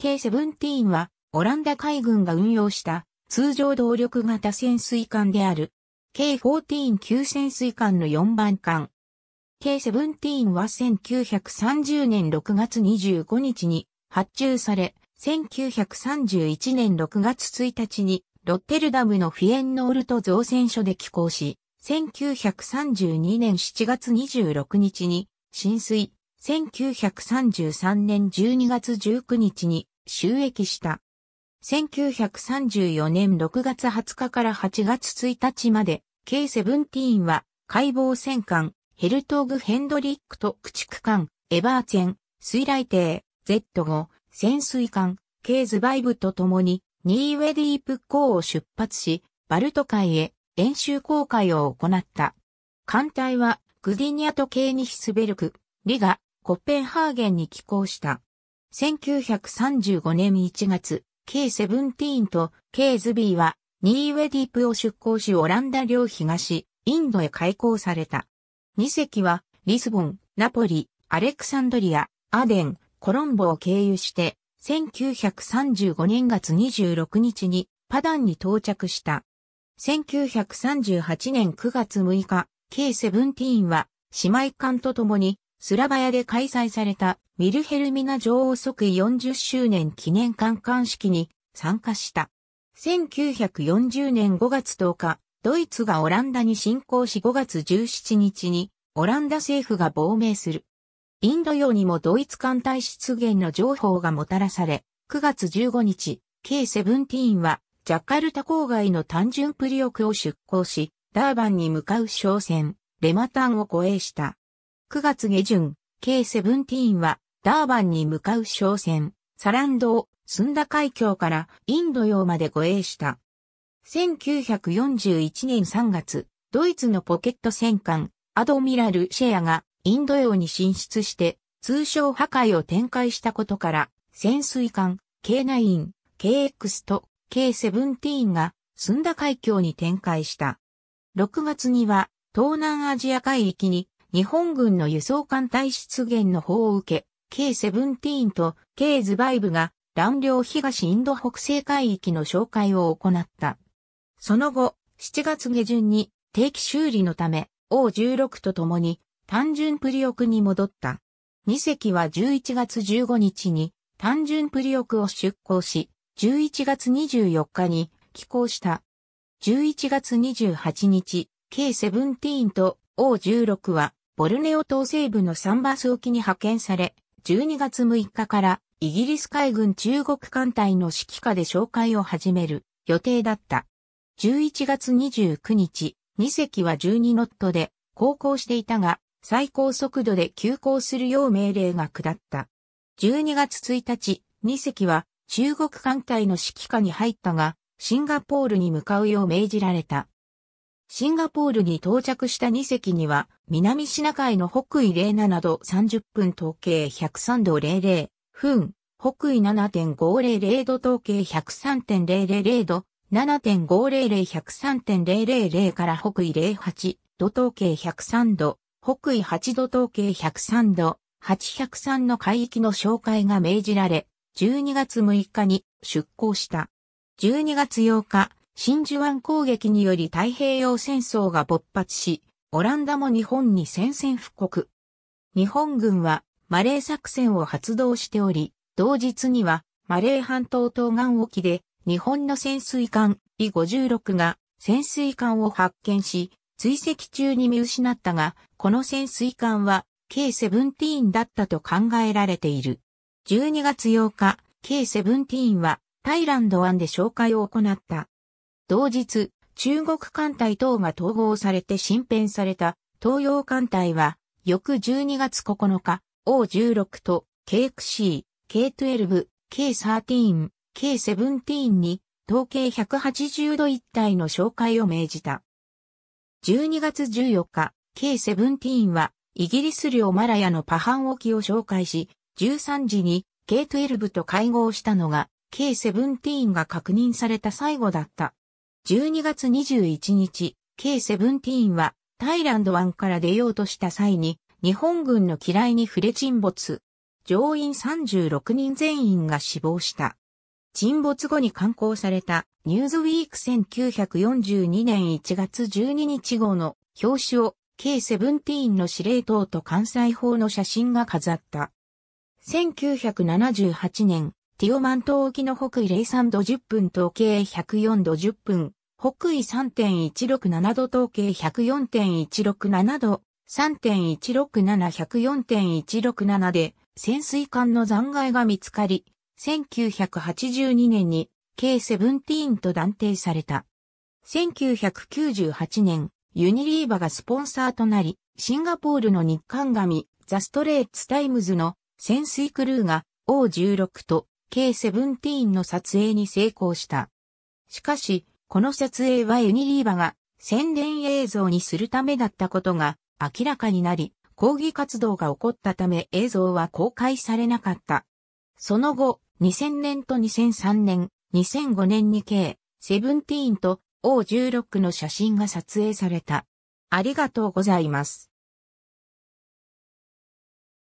K-17 は、オランダ海軍が運用した通常動力型潜水艦である。K-14 級潜水艦の4番艦。K-17 は1930年6月25日に発注され、1931年6月1日にロッテルダムのフィエンノールト造船所で寄港し、1932年7月26日に浸水、1933年12月19日に収益した。1934年6月20日から8月1日まで、K17 は、解剖戦艦、ヘルトーグ・ヘンドリックと駆逐艦、エバーツェン、水雷艇、Z5、潜水艦、ケーズ・バイブと共に、ニーウェディープ港を出発し、バルト海へ演習航海を行った。艦隊は、グディニアとケーニヒスベルク、リガ、コッペンハーゲンに寄港した。1935年1月、K17 と K ズビーはニーウェディープを出港しオランダ領東、インドへ開港された。2隻はリスボン、ナポリ、アレクサンドリア、アデン、コロンボを経由して、1935年月26日にパダンに到着した。1938年9月6日、K17 は姉妹艦と共にスラバヤで開催されたミルヘルミナ女王即位40周年記念観艦式に参加した。1940年5月10日、ドイツがオランダに侵攻し5月17日にオランダ政府が亡命する。インド洋にもドイツ艦隊出現の情報がもたらされ、9月15日、K17 はジャカルタ郊外の単純プリオクを出港し、ダーバンに向かう商船、レマタンを護衛した。9月下旬、K-17 はダーバンに向かう商船、サランドをスンダ海峡からインド洋まで護衛した。1941年3月、ドイツのポケット戦艦、アドミラル・シェアがインド洋に進出して通商破壊を展開したことから、潜水艦、K9、KX と K17 がスンダ海峡に展開した。6月には東南アジア海域に日本軍の輸送艦隊出現の方を受け、K-17 と K ズバイブが乱陵東インド北西海域の紹介を行った。その後、7月下旬に定期修理のため、O16 と共に単純プリオクに戻った。2隻は11月15日に単純プリオクを出港し、11月24日に寄港した。11月28日、K-17 と O16 はボルネオ島西部のサンバス沖に派遣され、12月6日からイギリス海軍中国艦隊の指揮下で紹介を始める予定だった。11月29日、2隻は12ノットで航行していたが、最高速度で急行するよう命令が下った。12月1日、2隻は中国艦隊の指揮下に入ったが、シンガポールに向かうよう命じられた。シンガポールに到着した2隻には、南シナ海の北緯07度30分統計103度00分、北緯7.500度統計103.000度、7.500-103.000から北緯08度統計103度、北緯8度統計103度、803の海域の紹介が命じられ、12月6日に出港した。12月8日、真珠湾攻撃により太平洋戦争が勃発し、オランダも日本に宣戦布告。日本軍はマレー作戦を発動しており、同日にはマレー半島東岸沖で日本の潜水艦 b 5 6が潜水艦を発見し、追跡中に見失ったが、この潜水艦は K-17 だったと考えられている。12月8日、K-17 はタイランド湾で紹介を行った。同日、中国艦隊等が統合されて新編された東洋艦隊は、翌12月9日、O16 と KXC、K12、K13、K17 に、統計180度一体の紹介を命じた。12月14日、K17 は、イギリス領マラヤのパハン沖を紹介し、13時に K12 と会合したのが、K17 が確認された最後だった。12月21日、K-17 はタイランド湾から出ようとした際に、日本軍の機雷に触れ沈没。乗員36人全員が死亡した。沈没後に刊行されたニューズウィーク1942年1月12日号の表紙を K-17 の司令塔と関西法の写真が飾った。1978年、ティオマン島沖の北緯03度10分東経104度10分、北緯3.167度統計104.167度、3.167、104.167で潜水艦の残骸が見つかり、1982年に K17 と断定された。1998年、ユニリーバがスポンサーとなり、シンガポールの日韓紙、ザ・ストレイツ・タイムズの潜水クルーが O16 と K17 の撮影に成功した。しかし、この撮影はユニリーバが宣伝映像にするためだったことが明らかになり、抗議活動が起こったため映像は公開されなかった。その後、2000年と2003年、2005年に計、セブンティーンと O16 の写真が撮影された。ありがとうございます。